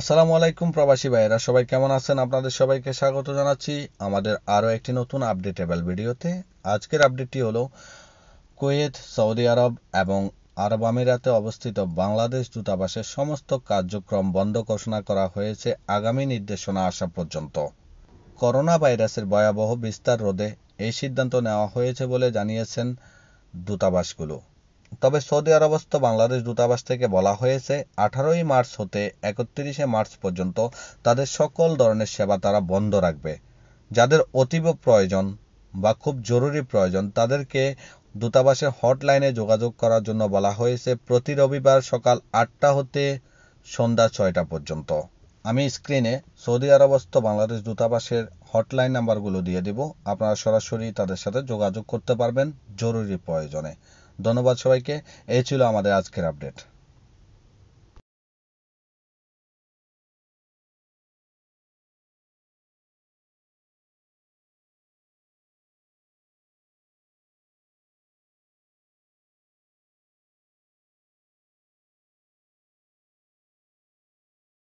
আসসালামু আলাইকুম প্রবাসী ভাইয়েরা সবাই কেমন আছেন আপনাদের সবাইকে স্বাগত জানাচ্ছি আমাদের আরও একটি নতুন আপডেটেবল ভিডিওতে আজকের আপডেটটি হলো কুয়েত সৌদি আরব এবং আরব আমিরাতে অবস্থিত বাংলাদেশ দূতাবাসের সমস্ত কার্যক্রম বন্ধ ঘোষণা করা হয়েছে আগামী নির্দেশনা আসা পর্যন্ত করোনা ভাইরাসের ভয়াবহ বিস্তার রোধে এই সিদ্ধান্ত নেওয়া হয়েছে বলে জানিয়েছেন দূতাবাসগুলো তবে সৌদি আরবস্থ বাংলাদেশ দূতাবাস থেকে বলা হয়েছে আঠারোই মার্চ হতে একত্রিশে মার্চ পর্যন্ত তাদের সকল ধরনের সেবা তারা বন্ধ রাখবে যাদের অতীব প্রয়োজন বা খুব জরুরি প্রয়োজন তাদেরকে দূতাবাসের হটলাইনে যোগাযোগ করার জন্য বলা হয়েছে প্রতি রবিবার সকাল আটটা হতে সন্ধ্যা ছয়টা পর্যন্ত আমি স্ক্রিনে সৌদি আরবস্থ বাংলাদেশ দূতাবাসের হটলাইন নাম্বারগুলো দিয়ে দেব আপনারা সরাসরি তাদের সাথে যোগাযোগ করতে পারবেন জরুরি প্রয়োজনে ধন্যবাদ সবাইকে এই ছিল আমাদের আজকের আপডেট